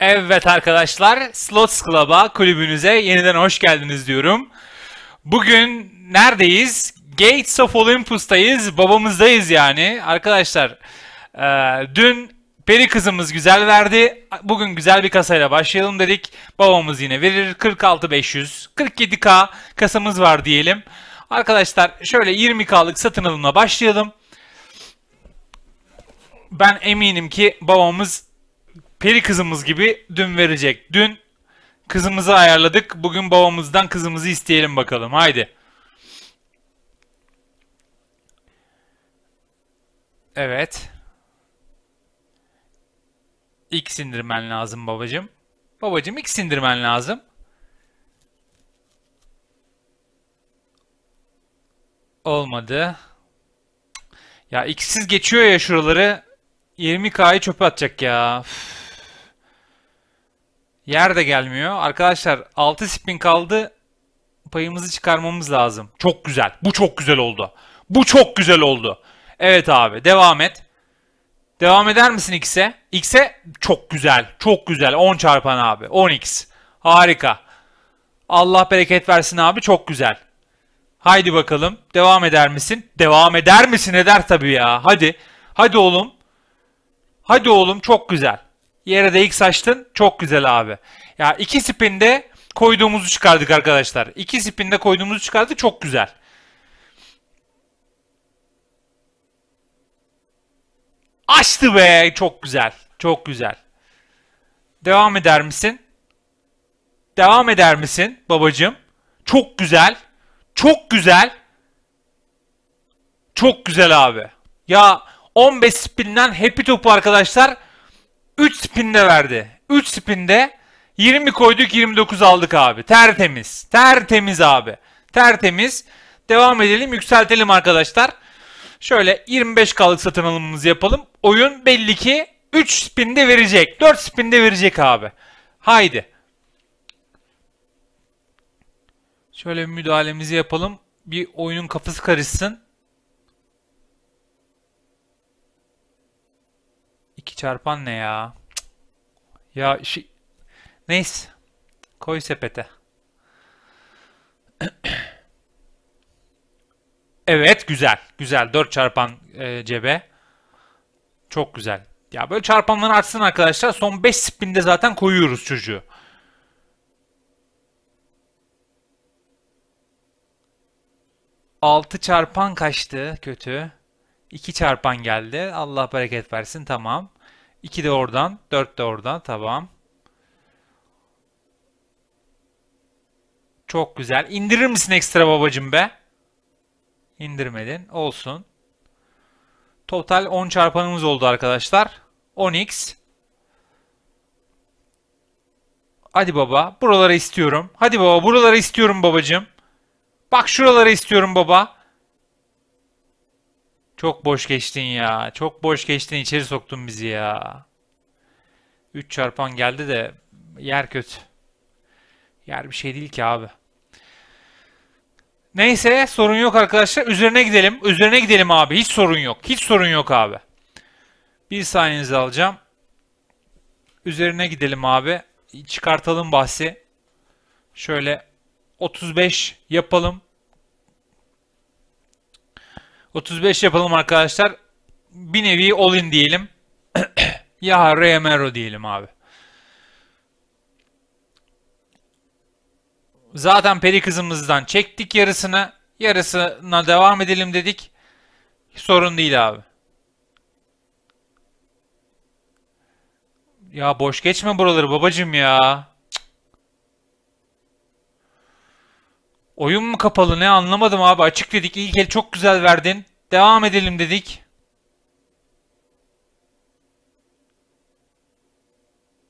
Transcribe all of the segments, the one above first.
Evet arkadaşlar, Slots Club'a kulübünüze yeniden hoş geldiniz diyorum. Bugün neredeyiz? Gates of Olympus'tayız. Babamızdayız yani. Arkadaşlar e, dün peri kızımız güzel verdi. Bugün güzel bir kasayla başlayalım dedik. Babamız yine verir. 46.500, 47K kasamız var diyelim. Arkadaşlar şöyle 20K'lık satın alımla başlayalım. Ben eminim ki babamız peri kızımız gibi dün verecek. Dün kızımızı ayarladık. Bugün babamızdan kızımızı isteyelim bakalım. Haydi. Evet. X indirmen lazım babacım. Babacım X indirmen lazım. Olmadı. Ya X'siz geçiyor ya şuraları. 20K'yı çöpe atacak ya. Üf. Yer de gelmiyor. Arkadaşlar 6 spin kaldı. Payımızı çıkarmamız lazım. Çok güzel. Bu çok güzel oldu. Bu çok güzel oldu. Evet abi devam et. Devam eder misin X'e? X'e çok güzel. Çok güzel. 10 çarpan abi. 10X. Harika. Allah bereket versin abi. Çok güzel. Haydi bakalım. Devam eder misin? Devam eder misin? Eder tabii ya. Hadi. Hadi oğlum. Hadi oğlum. Çok güzel. Yere de X açtın. Çok güzel abi. Ya iki spinde koyduğumuzu çıkardık arkadaşlar. İki spinde koyduğumuzu çıkardık. Çok güzel. Açtı be. Çok güzel. Çok güzel. Devam eder misin? Devam eder misin babacığım? Çok güzel. Çok güzel. Çok güzel abi. Ya 15 spinden happy topu arkadaşlar 3 spinde verdi. 3 spinde 20 koyduk 29 aldık abi. Tertemiz. Tertemiz abi. Tertemiz. Devam edelim yükseltelim arkadaşlar. Şöyle 25K'lık satın alımımızı yapalım. Oyun belli ki 3 spinde verecek. 4 spinde verecek abi. Haydi. Şöyle bir müdahalemizi yapalım. Bir oyunun kafası karışsın. 2 çarpan ne ya? Ya şey... Neyse. Koy sepete. Evet güzel. Güzel. dört çarpan e, cebe. Çok güzel. Ya böyle çarpanlar artsın arkadaşlar. Son 5 spinde zaten koyuyoruz çocuğu. Altı çarpan kaçtı. Kötü. İki çarpan geldi. Allah bereket versin. Tamam. İki de oradan. Dört de oradan. Tamam. Çok güzel. İndirir misin ekstra babacım be? indirmedin. Olsun. Total 10 çarpanımız oldu arkadaşlar. 10x. Hadi baba buraları istiyorum. Hadi baba buraları istiyorum babacım. Bak şuraları istiyorum baba. Çok boş geçtin ya. Çok boş geçtin içeri soktun bizi ya. 3 çarpan geldi de yer kötü. Yer bir şey değil ki abi. Neyse sorun yok arkadaşlar. Üzerine gidelim. Üzerine gidelim abi. Hiç sorun yok. Hiç sorun yok abi. Bir saniyenizi alacağım. Üzerine gidelim abi. Çıkartalım bahsi. Şöyle 35 yapalım. 35 yapalım arkadaşlar. Bir nevi all in diyelim. ya Remero diyelim abi. Zaten peri kızımızdan çektik yarısını. Yarısına devam edelim dedik. Sorun değil abi. Ya boş geçme buraları babacım ya. Oyun mu kapalı ne anlamadım abi. Açık dedik. İlk el çok güzel verdin. Devam edelim dedik.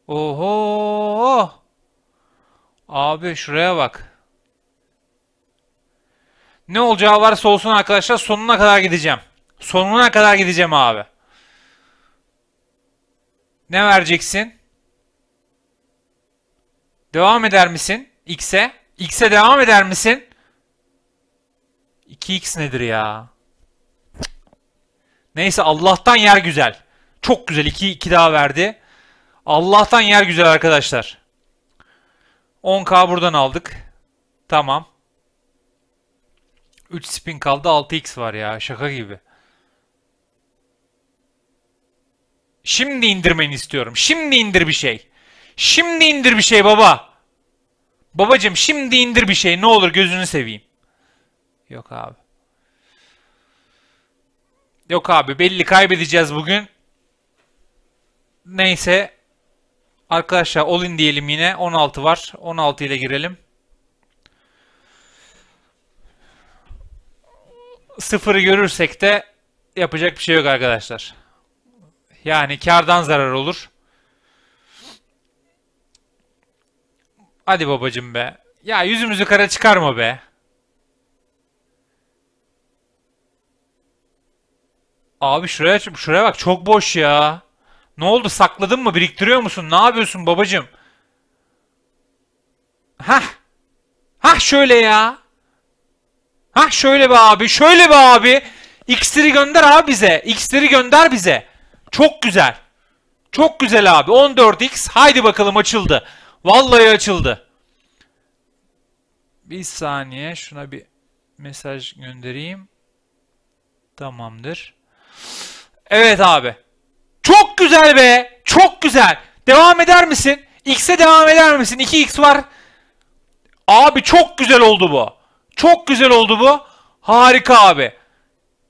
Oho! Abi şuraya bak. Ne olacağı varsa olsun arkadaşlar sonuna kadar gideceğim. Sonuna kadar gideceğim abi. Ne vereceksin? Devam eder misin? X'e. X'e devam eder misin? 2X nedir ya? Neyse Allah'tan yer güzel. Çok güzel. 2, 2 daha verdi. Allah'tan yer güzel arkadaşlar. 10k buradan aldık. Tamam. 3 spin kaldı 6x var ya şaka gibi. Şimdi indirmeni istiyorum. Şimdi indir bir şey. Şimdi indir bir şey baba. Babacım şimdi indir bir şey ne olur gözünü seveyim. Yok abi. Yok abi belli kaybedeceğiz bugün. Neyse Arkadaşlar all in diyelim yine. 16 var. 16 ile girelim. Sıfırı görürsek de yapacak bir şey yok arkadaşlar. Yani kardan zarar olur. Hadi babacım be. Ya yüzümüzü kara çıkarma be. Abi şuraya şuraya bak çok boş ya. Ne oldu sakladın mı? Biriktiriyor musun? Ne yapıyorsun babacım? Hah. Hah şöyle ya. Hah şöyle be abi. Şöyle be abi. X'leri gönder abi bize. X'leri gönder bize. Çok güzel. Çok güzel abi. 14x. Haydi bakalım açıldı. Vallahi açıldı. Bir saniye. Şuna bir mesaj göndereyim. Tamamdır. Evet abi. Çok güzel be. Çok güzel. Devam eder misin? X'e devam eder misin? 2X var. Abi çok güzel oldu bu. Çok güzel oldu bu. Harika abi.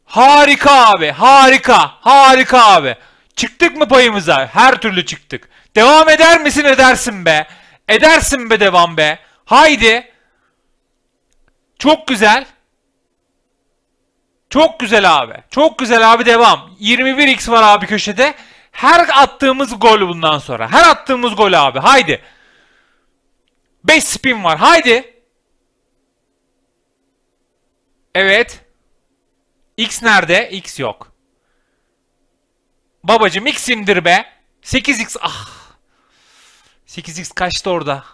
Harika abi. Harika. Harika abi. Çıktık mı payımıza? Her türlü çıktık. Devam eder misin edersin be. Edersin be devam be. Haydi. Çok güzel. Çok güzel abi. Çok güzel abi devam. 21x var abi köşede. Her attığımız gol bundan sonra. Her attığımız gol abi. Haydi. 5 spin var. Haydi. Evet. X nerede? X yok. Babacım X indir be. 8X. Ah. 8X kaçtı orada.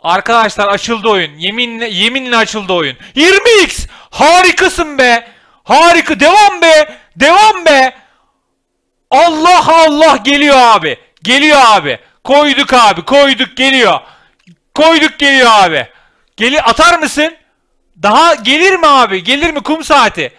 Arkadaşlar açıldı oyun. Yeminle, yeminle açıldı oyun. 20X. Harikasın be. Harika. Devam be. Devam be. Allah Allah geliyor abi. Geliyor abi. Koyduk abi. Koyduk geliyor. Koyduk geliyor abi. Geli atar mısın? Daha gelir mi abi? Gelir mi kum saati?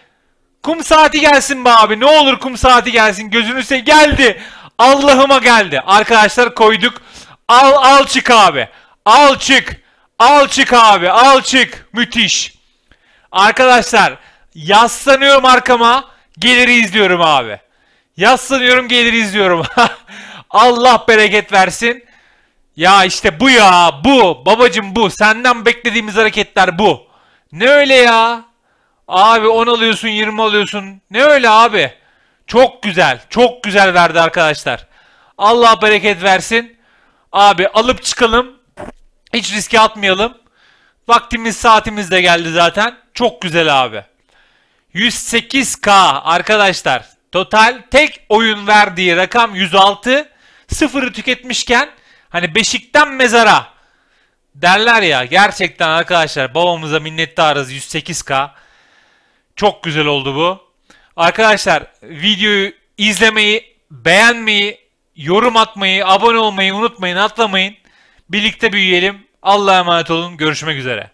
Kum saati gelsin be abi. Ne olur kum saati gelsin. Gözünü geldi. Allah'ıma geldi. Arkadaşlar koyduk. Al al çık abi. Al çık. Al çık abi. Al çık. Müthiş. Arkadaşlar yaslanıyorum arkama. Geliri izliyorum abi. Yaslanıyorum gelir izliyorum. Allah bereket versin. Ya işte bu ya bu. Babacım bu. Senden beklediğimiz hareketler bu. Ne öyle ya? Abi 10 alıyorsun 20 alıyorsun. Ne öyle abi? Çok güzel. Çok güzel verdi arkadaşlar. Allah bereket versin. Abi alıp çıkalım. Hiç riske atmayalım. Vaktimiz saatimiz de geldi zaten. Çok güzel abi. 108k arkadaşlar. Total tek oyun verdiği rakam 106. Sıfırı tüketmişken hani beşikten mezara derler ya gerçekten arkadaşlar babamıza minnettarız 108k. Çok güzel oldu bu. Arkadaşlar videoyu izlemeyi, beğenmeyi, yorum atmayı, abone olmayı unutmayın, atlamayın. Birlikte büyüyelim. Allah'a emanet olun. Görüşmek üzere.